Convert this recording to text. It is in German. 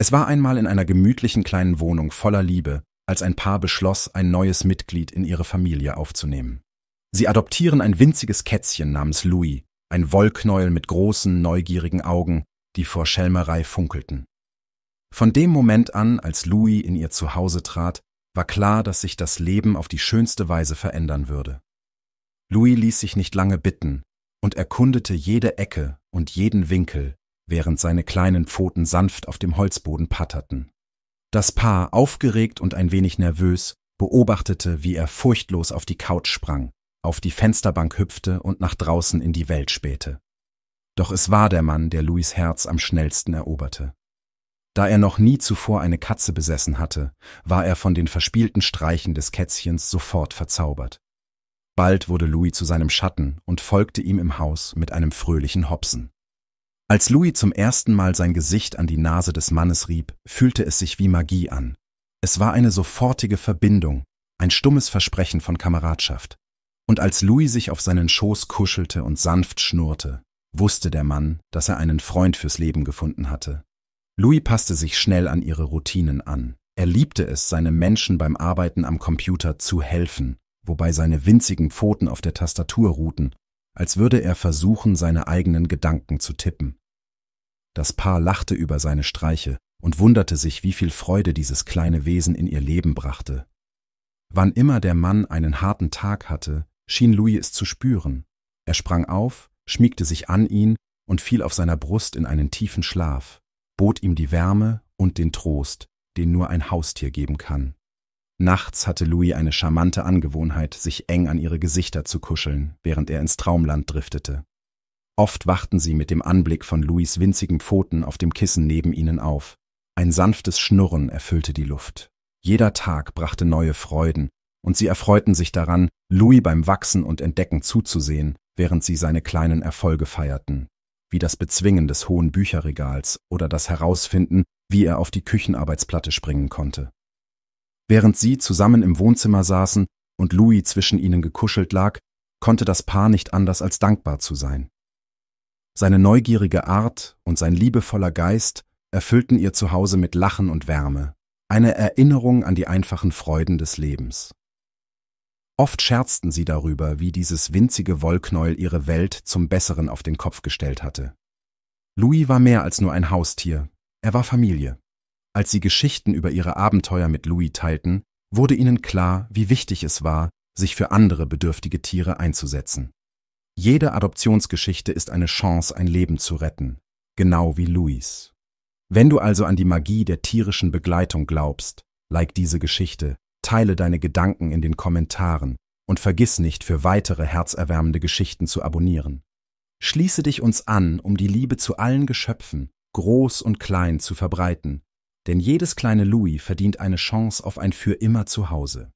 Es war einmal in einer gemütlichen kleinen Wohnung voller Liebe, als ein Paar beschloss, ein neues Mitglied in ihre Familie aufzunehmen. Sie adoptieren ein winziges Kätzchen namens Louis, ein Wollknäuel mit großen, neugierigen Augen, die vor Schelmerei funkelten. Von dem Moment an, als Louis in ihr Zuhause trat, war klar, dass sich das Leben auf die schönste Weise verändern würde. Louis ließ sich nicht lange bitten und erkundete jede Ecke und jeden Winkel während seine kleinen Pfoten sanft auf dem Holzboden patterten. Das Paar, aufgeregt und ein wenig nervös, beobachtete, wie er furchtlos auf die Couch sprang, auf die Fensterbank hüpfte und nach draußen in die Welt spähte. Doch es war der Mann, der Louis Herz am schnellsten eroberte. Da er noch nie zuvor eine Katze besessen hatte, war er von den verspielten Streichen des Kätzchens sofort verzaubert. Bald wurde Louis zu seinem Schatten und folgte ihm im Haus mit einem fröhlichen Hopsen. Als Louis zum ersten Mal sein Gesicht an die Nase des Mannes rieb, fühlte es sich wie Magie an. Es war eine sofortige Verbindung, ein stummes Versprechen von Kameradschaft. Und als Louis sich auf seinen Schoß kuschelte und sanft schnurrte, wusste der Mann, dass er einen Freund fürs Leben gefunden hatte. Louis passte sich schnell an ihre Routinen an. Er liebte es, seinem Menschen beim Arbeiten am Computer zu helfen, wobei seine winzigen Pfoten auf der Tastatur ruhten als würde er versuchen, seine eigenen Gedanken zu tippen. Das Paar lachte über seine Streiche und wunderte sich, wie viel Freude dieses kleine Wesen in ihr Leben brachte. Wann immer der Mann einen harten Tag hatte, schien Louis es zu spüren. Er sprang auf, schmiegte sich an ihn und fiel auf seiner Brust in einen tiefen Schlaf, bot ihm die Wärme und den Trost, den nur ein Haustier geben kann. Nachts hatte Louis eine charmante Angewohnheit, sich eng an ihre Gesichter zu kuscheln, während er ins Traumland driftete. Oft wachten sie mit dem Anblick von Louis winzigen Pfoten auf dem Kissen neben ihnen auf. Ein sanftes Schnurren erfüllte die Luft. Jeder Tag brachte neue Freuden, und sie erfreuten sich daran, Louis beim Wachsen und Entdecken zuzusehen, während sie seine kleinen Erfolge feierten, wie das Bezwingen des hohen Bücherregals oder das Herausfinden, wie er auf die Küchenarbeitsplatte springen konnte. Während sie zusammen im Wohnzimmer saßen und Louis zwischen ihnen gekuschelt lag, konnte das Paar nicht anders als dankbar zu sein. Seine neugierige Art und sein liebevoller Geist erfüllten ihr Zuhause mit Lachen und Wärme, eine Erinnerung an die einfachen Freuden des Lebens. Oft scherzten sie darüber, wie dieses winzige Wollknäuel ihre Welt zum Besseren auf den Kopf gestellt hatte. Louis war mehr als nur ein Haustier, er war Familie. Als sie Geschichten über ihre Abenteuer mit Louis teilten, wurde ihnen klar, wie wichtig es war, sich für andere bedürftige Tiere einzusetzen. Jede Adoptionsgeschichte ist eine Chance, ein Leben zu retten, genau wie Louis. Wenn du also an die Magie der tierischen Begleitung glaubst, like diese Geschichte, teile deine Gedanken in den Kommentaren und vergiss nicht, für weitere herzerwärmende Geschichten zu abonnieren. Schließe dich uns an, um die Liebe zu allen Geschöpfen, groß und klein, zu verbreiten denn jedes kleine Louis verdient eine Chance auf ein für immer Zuhause.